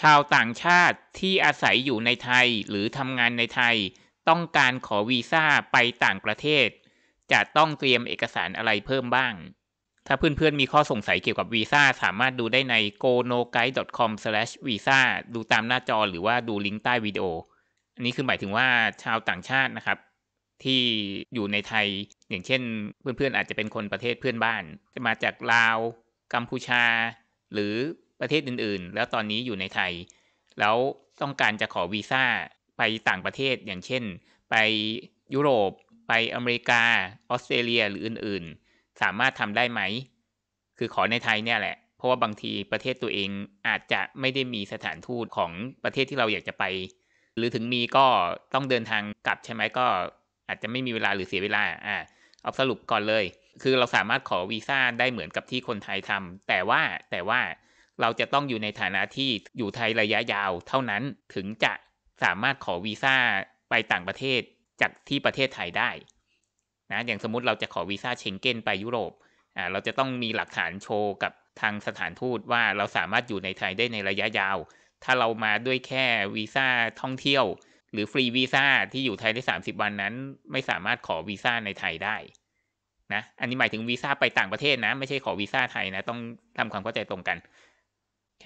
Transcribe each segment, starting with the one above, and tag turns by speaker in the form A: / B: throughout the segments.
A: ชาวต่างชาติที่อาศัยอยู่ในไทยหรือทำงานในไทยต้องการขอวีซ่าไปต่างประเทศ จะต้องเตรียมเอกสารอะไรเพิ่มบ้าง ถ้าเพื่อนๆมีข้อสงสัยเกี่ยวกับวีซ่าสามารถดูได้ใน go no guide com visa ดูตามหน้าจอหรือว่าดูลิงก์ใต้วิดีโอ อันนี้คือหมายถึงว่าชาวต่างชาตินะครับ ที่อยู่ในไทยอย่างเช่น เพื่อนๆอาจจะเป็นคนประเทศเพื่อนบ้านจะมาจากลาวกัมพูชา หรือประเทศอื่นๆ แล้วตอนนี้อยู่ในไทย แล้วต้องการจะขอวีซ่าไปต่างประเทศอย่างเช่น ไปยุโรป ไปอเมริกา ออสเตรเลียหรืออื่นๆ สามารถทำได้ไหม คือขอในไทยเนี่ยแหละ เพราะว่าบางทีประเทศตัวเองอาจจะไม่ได้มีสถานทูตของประเทศที่เราอยากจะไป หรือถึงมีก็ต้องเดินทางกลับใช่ไหม ก็อาจจะไม่มีเวลาหรือเสียเวลา อ่าเอาสรุปก่อนเลย คือเราสามารถขอวีซ่าได้เหมือนกับที่คนไทยทำ แต่ว่าแต่ว่าเราจะต้องอยู่ในฐานะที่อยู่ไทยระยะยาว เท่านั้นถึงจะสามารถขอวีซ่าไปต่างประเทศจากที่ประเทศไทยได้นะอย่างสมมติเราจะขอวีซ่าเชงเก้นไปยุโรปอ่าเราจะต้องมีหลักฐานโชว์กับทางสถานทูตว่าเราสามารถอยู่ในไทยได้ในระยะยาว ถ้าเรามาด้วยแค่วีซ่าท่องเที่ยวหรือฟรีวีซ่าที่อยู่ไทยได้ 30 วันนั้น ไม่สามารถขอวีซ่าในไทยได้นะอันนี้หมายถึงวีซ่าไปต่างประเทศนะไม่ใช่ขอวีซ่าไทยนะต้องทำความเข้าใจตรงกัน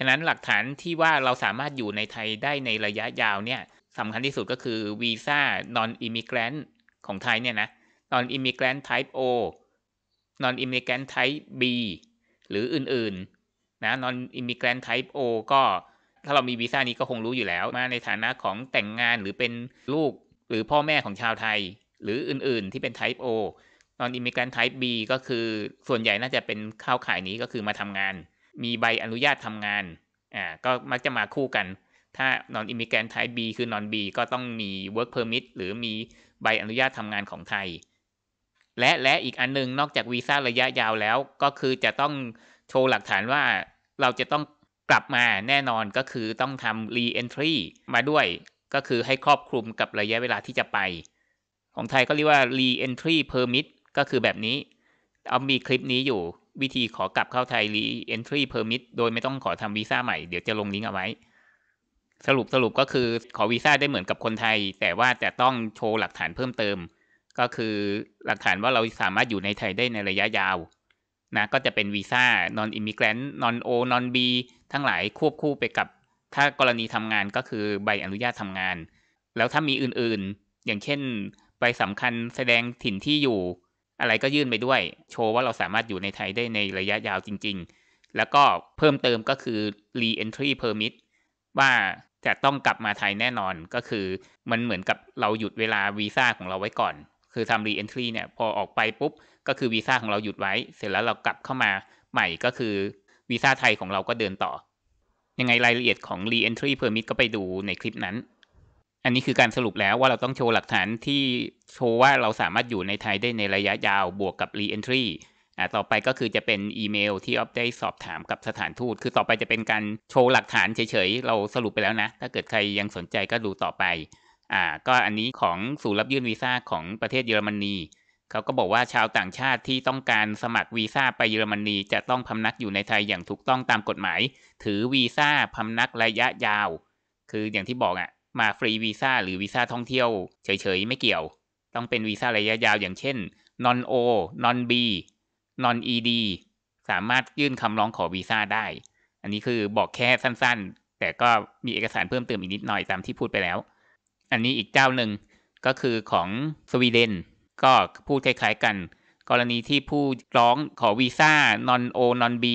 A: ฉะนั้นหลักฐานที่ว่าเราสามารถอยู่ในไทยได้ในระยะยาวเนี่ยสำคัญที่สุดก็คือวีซ่านอนอิมิเกรนของไทยเนี่ยนะนอนอิมิเกรนไ t ป์โอนอนอิมิเกรนไท y p บีหรืออื่นๆนะนอนอิมิเกรนไ t ป์โอก็ถ้าเรามีวีซ่านี้ก็คงรู้อยู่แล้ว มาในฐานะของแต่งงานหรือเป็นลูกหรือพ่อแม่ของชาวไทย หรืออื่นๆที่เป็น Type O นอนอิมิเกรน Type B ก็คือส่วนใหญ่น่าจะเป็นข้าวขายนี้ก็คือมาทำงานมีใบอนุญาตทำงาน อ่า ก็มักจะมาคู่กัน ถ้านอนอิมิเกนไทย B คือนอน B ก็ต้องมี work permit หรือมีใบอนุญาตทำงานของไทย และและอีกอันนึงนอกจากวีซ่าระยะยาวแล้ว ก็คือจะต้องโชว์หลักฐานว่าเราจะต้องกลับมาแน่นอนก็คือต้องทำ re-entry มาด้วย ก็คือให้ครอบคลุมกับระยะเวลาที่จะไป ของไทยก็เรียกว่า re-entry permit ก็คือแบบนี้ เอามีคลิปนี้อยู่วิธีขอกลับเข้าไทย re-entry permit โดยไม่ต้องขอทำวีซ่าใหม่เดี๋ยวจะลงลิงก์เอาไว้ สรุปสรุปก็คือขอวีซ่าได้เหมือนกับคนไทย แต่ว่าจะต้องโชว์หลักฐานเพิ่มเติม ก็คือหลักฐานว่าเราสามารถอยู่ในไทยได้ในระยะยาวนะก็จะเป็นวีซ่า non immigrant non O non B ทั้งหลายควบคู่ไปกับถ้ากรณีทำงานก็คือใบอนุญาตทำงาน แล้วถ้ามีอื่น ๆ อย่างเช่นใบสำคัญแสดงถิ่นที่อยู่อะไรก็ยื่นไปด้วย โชว์ว่าเราสามารถอยู่ในไทยได้ในระยะยาวจริงๆ แล้วก็เพิ่มเติมก็คือ re-entry permit ว่าจะต้องกลับมาไทยแน่นอน ก็คือมันเหมือนกับเราหยุดเวลาวีซ่าของเราไว้ก่อน คือทำ re-entry เนี่ยพอออกไปปุ๊บก็คือวีซ่าของเราหยุดไว้ เสร็จแล้วเรากลับเข้ามาใหม่ก็คือวีซ่าไทยของเราก็เดินต่อ ยังไงรายละเอียดของ re-entry permit ก็ไปดูในคลิปนั้นอันนี้คือการสรุปแล้วว่าเราต้องโชว์หลักฐานที่โชว์ว่าเราสามารถอยู่ในไทยได้ในระยะยาวบวกกับ re-entry อ่า ต่อไปก็คือจะเป็นอีเมล ที่ออฟได้สอบถามกับสถานทูต คือต่อไปจะเป็นการโชว์หลักฐานเฉยๆ เราสรุปไปแล้วนะ ถ้าเกิดใครยังสนใจก็ดูต่อไป อ่า ก็อันนี้ของสูนรับยื่นวีซ่าของประเทศเยอรมนี เขาก็บอกว่าชาวต่างชาติที่ต้องการสมัครวีซ่าไปเยอรมนีจะต้องพำนักอยู่ในไทยอย่างถูกต้องตามกฎหมาย ถือวีซ่าพำนักระยะยาว คืออย่างที่บอกอะ่ะมาฟรีวีซ่าหรือวีซ่าท่องเที่ยวเฉยๆ ไม่เกี่ยว ต้องเป็นวีซ่าระยะยาวอย่างเช่น non o non b non ed สามารถยื่นคำร้องขอวีซ่าได้ อันนี้คือบอกแค่สั้นๆ แต่ก็มีเอกสารเพิ่มเติมอีกนิดหน่อยตามที่พูดไปแล้ว อันนี้อีกเจ้าหนึ่งก็คือของสวีเดน ก็พูดคล้ายๆกัน กรณีที่ผู้ร้องขอวีซ่า non o non b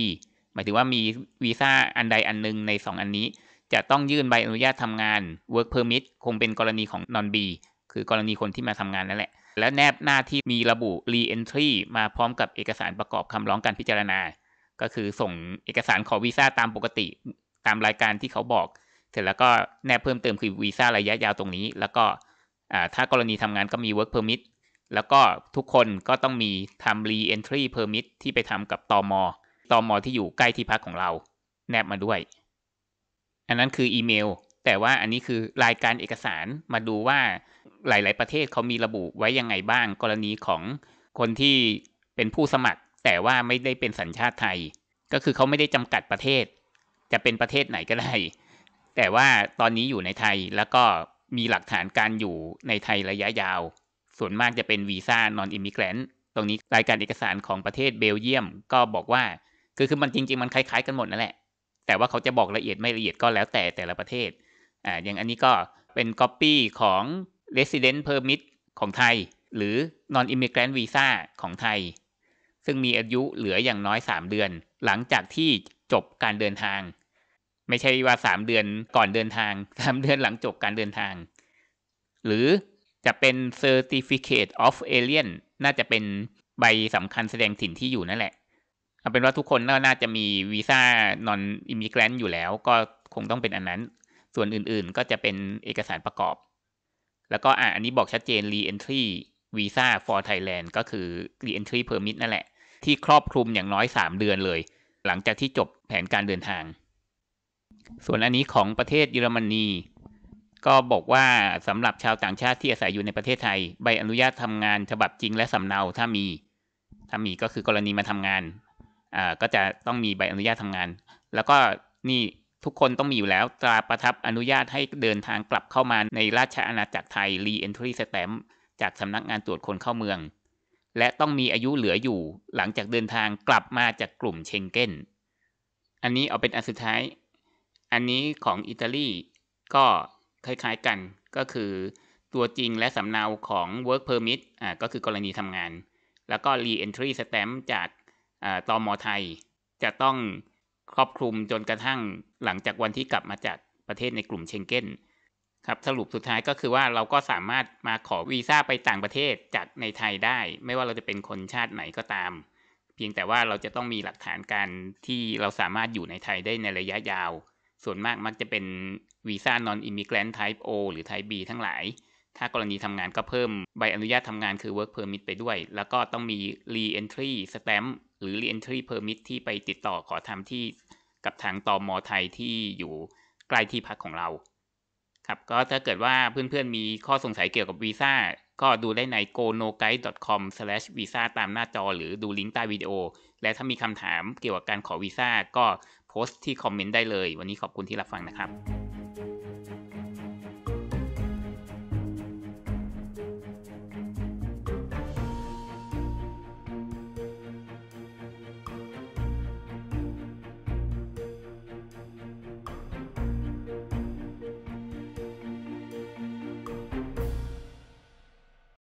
A: หมายถึงว่ามีวีซ่าอันใดอันหนึ่งใน 2 อันนี้จะต้องยื่นใบอนุญาตทำงาน work permit คงเป็นกรณีของ non B คือกรณีคนที่มาทำงานนั่นแหละ และแนบหน้าที่มีระบุ re-entry มาพร้อมกับเอกสารประกอบคำร้องการพิจารณา ก็คือส่งเอกสารขอวีซ่าตามปกติตามรายการที่เขาบอก เสร็จแล้วก็แนบเพิ่มเติมคือวีซ่าระยะยาวตรงนี้ แล้วก็ถ้ากรณีทำงานก็มี work permit แล้วก็ทุกคนก็ต้องมีทำ re-entry permit ที่ไปทำกับตอมอตอมอที่อยู่ใกล้ที่พักของเรา แนบมาด้วยอันนั้นคืออีเมลแต่ว่าอันนี้คือรายการเอกสารมาดูว่าหลาย ๆ ประเทศเขามีระบุไว้ยังไงบ้าง กรณีของคนที่เป็นผู้สมัคร แต่ว่าไม่ได้เป็นสัญชาติไทย ก็คือเขาไม่ได้จำกัดประเทศ จะเป็นประเทศไหนก็ได้แต่ว่าตอนนี้อยู่ในไทยแล้วก็มีหลักฐานการอยู่ในไทยระยะยาว ส่วนมากจะเป็นวีซ่านอนอิมิเกรนต์ตรงนี้รายการเอกสารของประเทศเบลเยียม ก็บอกว่าคือคือมันจริงๆมันคล้ายๆ กันหมดนั่นแหละแต่ว่าเขาจะบอกละเอียดไม่ละเอียดก็แล้วแต่แต่ละประเทศ อ่า อย่างอันนี้ก็เป็น Copy ของ Resident Permit ของไทย หรือ Non Immigrant Visa ของไทย ซึ่งมีอายุเหลืออย่างน้อย 3 เดือนหลังจากที่จบการเดินทาง ไม่ใช่ว่า 3 เดือนก่อนเดินทาง 3 เดือนหลังจบการเดินทาง หรือจะเป็น Certificate of Alien น่าจะเป็นใบสำคัญแสดงถิ่นที่อยู่นั่นแหละเอาเป็นว่าทุกคนน่าจะมีวีซ่านอนอิมิเกรนต์อยู่แล้ว ก็คงต้องเป็นอันนั้น ส่วนอื่นๆก็จะเป็นเอกสารประกอบ แล้วก็อ่ะอันนี้บอกชัดเจน re-entry visa for Thailand ก็คือ re-entry permit นั่นแหละ ที่ครอบคลุมอย่างน้อย 3 เดือนเลย หลังจากที่จบแผนการเดินทาง ส่วนอันนี้ของประเทศเยอรมนี ก็บอกว่าสำหรับชาวต่างชาติที่อาศัยอยู่ในประเทศไทย ใบอนุญาตทำงานฉบับจริงและสำเนาถ้ามี ถ้ามีก็คือกรณีมาทำงานอ่ก็จะต้องมีใบอนุญาตทำงาน แล้วก็นี่ทุกคนต้องมีอยู่แล้วตราประทับอนุญาตให้เดินทางกลับเข้ามาในราชอาณาจักรไทย re-entry stamp จากสำนักงานตรวจคนเข้าเมือง และต้องมีอายุเหลืออยู่หลังจากเดินทางกลับมาจากกลุ่มเชงเก้น อันนี้เอาเป็นอันสุดท้าย อันนี้ของอิตาลีก็คล้ายๆกันก็คือตัวจริงและสำเนาของ work permit อ่าก็คือกรณีทำงาน แล้วก็ re-entry stamp จากตอมอไทยจะต้องครอบคลุมจนกระทั่งหลังจากวันที่กลับมาจากประเทศในกลุ่มเชงเก้นครับสรุปสุดท้ายก็คือว่าเราก็สามารถมาขอวีซ่าไปต่างประเทศจากในไทยได้ ไม่ว่าเราจะเป็นคนชาติไหนก็ตาม เพียงแต่ว่าเราจะต้องมีหลักฐานการที่เราสามารถอยู่ในไทยได้ในระยะยาว ส่วนมากมักจะเป็นวีซ่านอนอิมิเกรนไทป์โอหรือไทป์บีทั้งหลาย ถ้ากรณีทำงานก็เพิ่มใบอนุญาตทำงานคือ work permit ไปด้วย แล้วก็ต้องมี re-entry stamp หรือ reentry permit ที่ไปติดต่อขอทำที่กับทางตอมอไทยที่อยู่ใกล้ที่พักของเรา ครับก็ถ้าเกิดว่าเพื่อนๆมีข้อสงสัยเกี่ยวกับวีซ่าก็ดูได้ใน go no guide com visa ตามหน้าจอ หรือดูลิงก์ใต้วิดีโอและถ้ามีคำถามเกี่ยวกับการขอวีซ่าก็โพสต์ที่คอมเมนต์ได้เลย วันนี้ขอบคุณที่รับฟังนะครับ